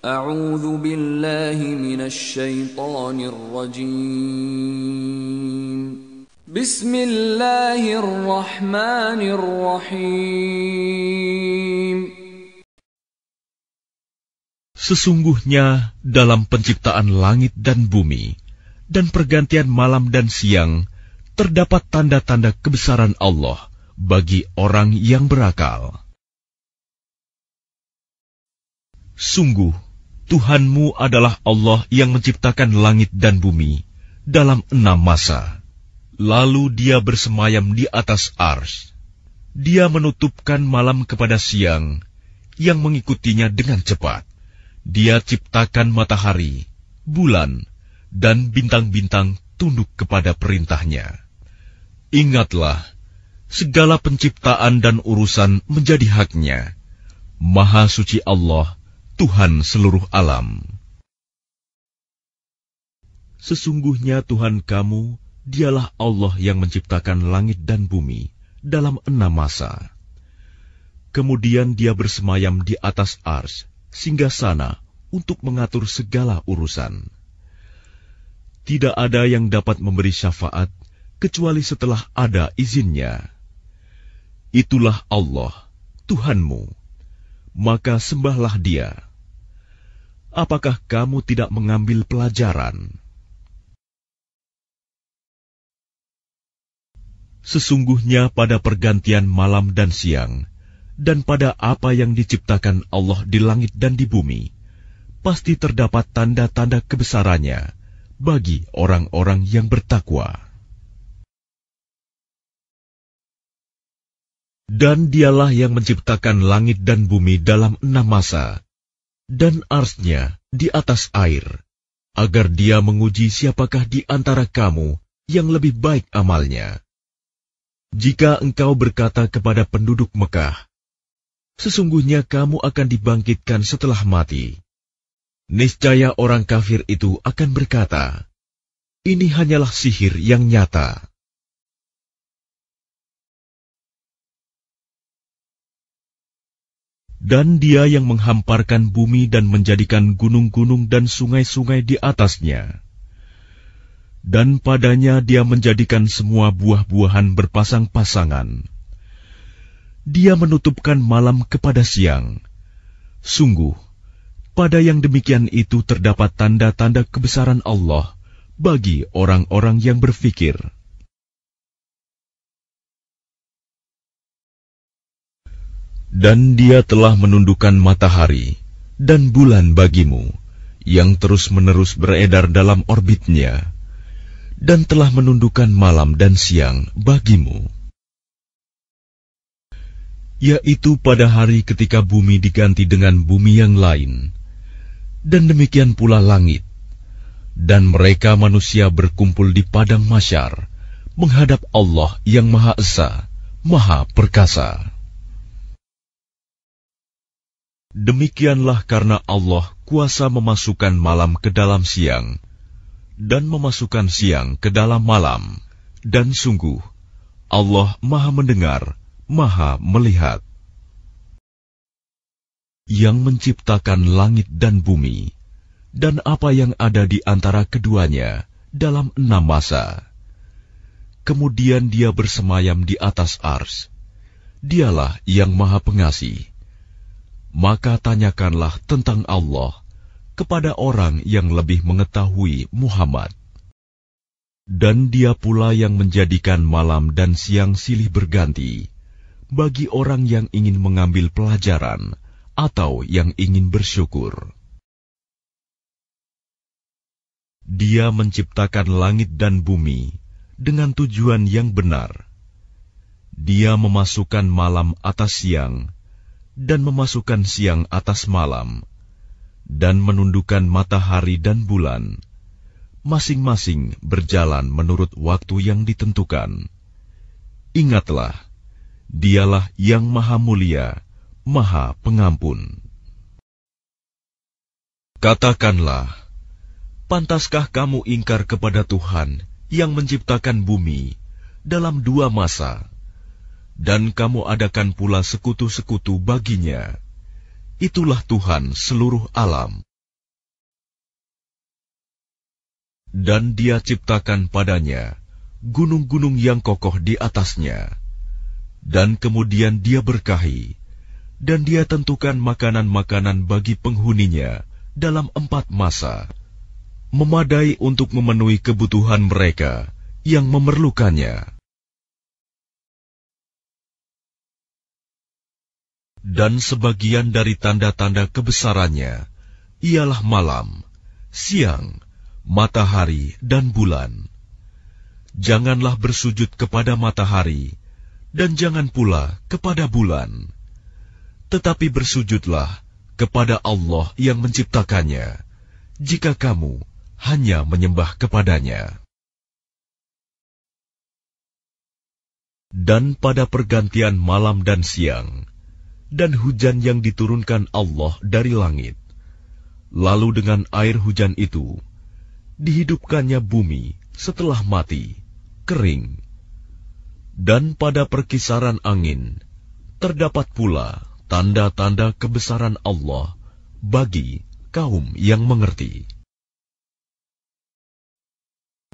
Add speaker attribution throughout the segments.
Speaker 1: أعوذ بالله من الشيطان الرجيم بسم الله الرحمن الرحيم Sesungguhnya dalam penciptaan langit dan bumi dan pergantian malam dan siang terdapat tanda-tanda kebesaran Allah bagi orang yang berakal. Sungguh Tuhanmu adalah Allah yang menciptakan langit dan bumi dalam enam masa. Lalu dia bersemayam di atas ars. Dia menutupkan malam kepada siang yang mengikutinya dengan cepat. Dia ciptakan matahari, bulan, dan bintang-bintang tunduk kepada perintahnya. Ingatlah, segala penciptaan dan urusan menjadi haknya. Maha suci Allah – Tuhan seluruh alam. Sesungguhnya Tuhan kamu, dialah Allah yang menciptakan langit dan bumi dalam enam masa. Kemudian dia bersemayam di atas ars, sehingga sana untuk mengatur segala urusan. Tidak ada yang dapat memberi syafaat kecuali setelah ada izinnya. Itulah Allah, Tuhanmu. Maka sembahlah Dia apakah kamu tidak mengambil pelajaran? Sesungguhnya pada pergantian malam dan siang, dan pada apa yang diciptakan Allah di langit dan di bumi, pasti terdapat tanda-tanda kebesarannya bagi orang-orang yang bertakwa. Dan dialah yang menciptakan langit dan bumi dalam enam masa, dan arsnya di atas air, agar dia menguji siapakah di antara kamu yang lebih baik amalnya. Jika engkau berkata kepada penduduk Mekah, sesungguhnya kamu akan dibangkitkan setelah mati. Niscaya orang kafir itu akan berkata, ini hanyalah sihir yang nyata. dan Dia yang menghamparkan bumi dan menjadikan gunung-gunung dan sungai-sungai di atasnya. Dan padanya Dia menjadikan semua buah-buahan berpasang-pasangan. Dia menutupkan malam kepada siang. Sungguh, pada yang demikian itu terdapat tanda-tanda kebesaran Allah bagi orang-orang yang berfikir. Dan dia telah menundukkan matahari dan bulan bagimu yang terus-menerus beredar dalam orbitnya dan telah menundukkan malam dan siang bagimu. Yaitu pada hari ketika bumi diganti dengan bumi yang lain, dan demikian pula langit, dan mereka manusia berkumpul di padang masyar, menghadap Allah yang Maha Esa, Maha Perkasa. Demikianlah karena Allah kuasa memasukkan malam ke dalam siang dan memasukkan siang ke dalam malam. Dan sungguh, Allah maha mendengar, maha melihat. Yang menciptakan langit dan bumi, dan apa yang ada di antara keduanya dalam enam masa. Kemudian dia bersemayam di atas ars. Dialah yang maha pengasih maka tanyakanlah tentang Allah kepada orang yang lebih mengetahui Muhammad. Dan dia pula yang menjadikan malam dan siang silih berganti bagi orang yang ingin mengambil pelajaran atau yang ingin bersyukur. Dia menciptakan langit dan bumi dengan tujuan yang benar. Dia memasukkan malam atas siang dan memasukkan siang atas malam, dan menundukkan matahari dan bulan, masing-masing berjalan menurut waktu yang ditentukan. Ingatlah, Dialah yang Maha Mulia, Maha Pengampun. Katakanlah, pantaskah kamu ingkar kepada Tuhan yang menciptakan bumi dalam dua masa? dan kamu adakan pula sekutu-sekutu baginya. Itulah Tuhan seluruh alam. Dan dia ciptakan padanya gunung-gunung yang kokoh di atasnya. Dan kemudian dia berkahi, dan dia tentukan makanan-makanan bagi penghuninya dalam empat masa, memadai untuk memenuhi kebutuhan mereka yang memerlukannya. dan sebagian dari tanda-tanda kebesarannya ialah malam, siang, matahari, dan bulan. Janganlah bersujud kepada matahari, dan jangan pula kepada bulan, tetapi bersujudlah kepada Allah yang menciptakannya, jika kamu hanya menyembah kepadanya. Dan pada pergantian malam dan siang, dan hujan yang diturunkan Allah dari langit. Lalu dengan air hujan itu, dihidupkannya bumi setelah mati, kering. Dan pada perkisaran angin, terdapat pula tanda-tanda kebesaran Allah bagi kaum yang mengerti.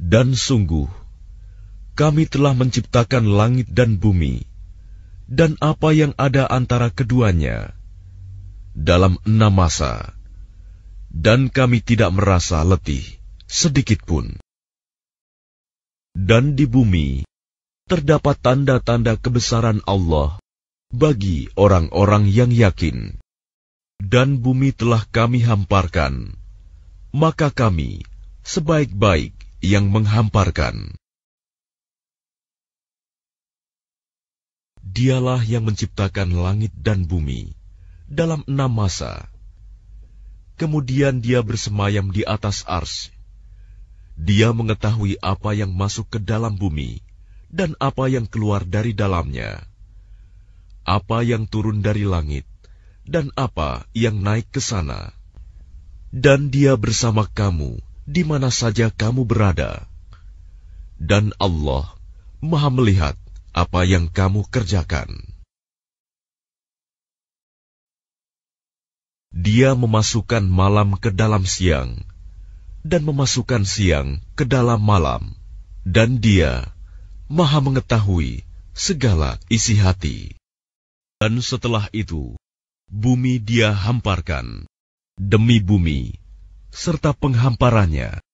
Speaker 1: Dan sungguh, kami telah menciptakan langit dan bumi, dan apa yang ada antara keduanya dalam enam masa, dan kami tidak merasa letih sedikit pun. Dan di bumi terdapat tanda-tanda kebesaran Allah bagi orang-orang yang yakin, dan bumi telah kami hamparkan, maka kami sebaik-baik yang menghamparkan. Dialah yang menciptakan langit dan bumi dalam enam masa. Kemudian dia bersemayam di atas ars. Dia mengetahui apa yang masuk ke dalam bumi dan apa yang keluar dari dalamnya. Apa yang turun dari langit dan apa yang naik ke sana. Dan dia bersama kamu di mana saja kamu berada. Dan Allah Maha Melihat apa yang kamu kerjakan. Dia memasukkan malam ke dalam siang, dan memasukkan siang ke dalam malam, dan Dia Maha Mengetahui segala isi hati. Dan setelah itu, bumi Dia hamparkan demi bumi serta penghamparannya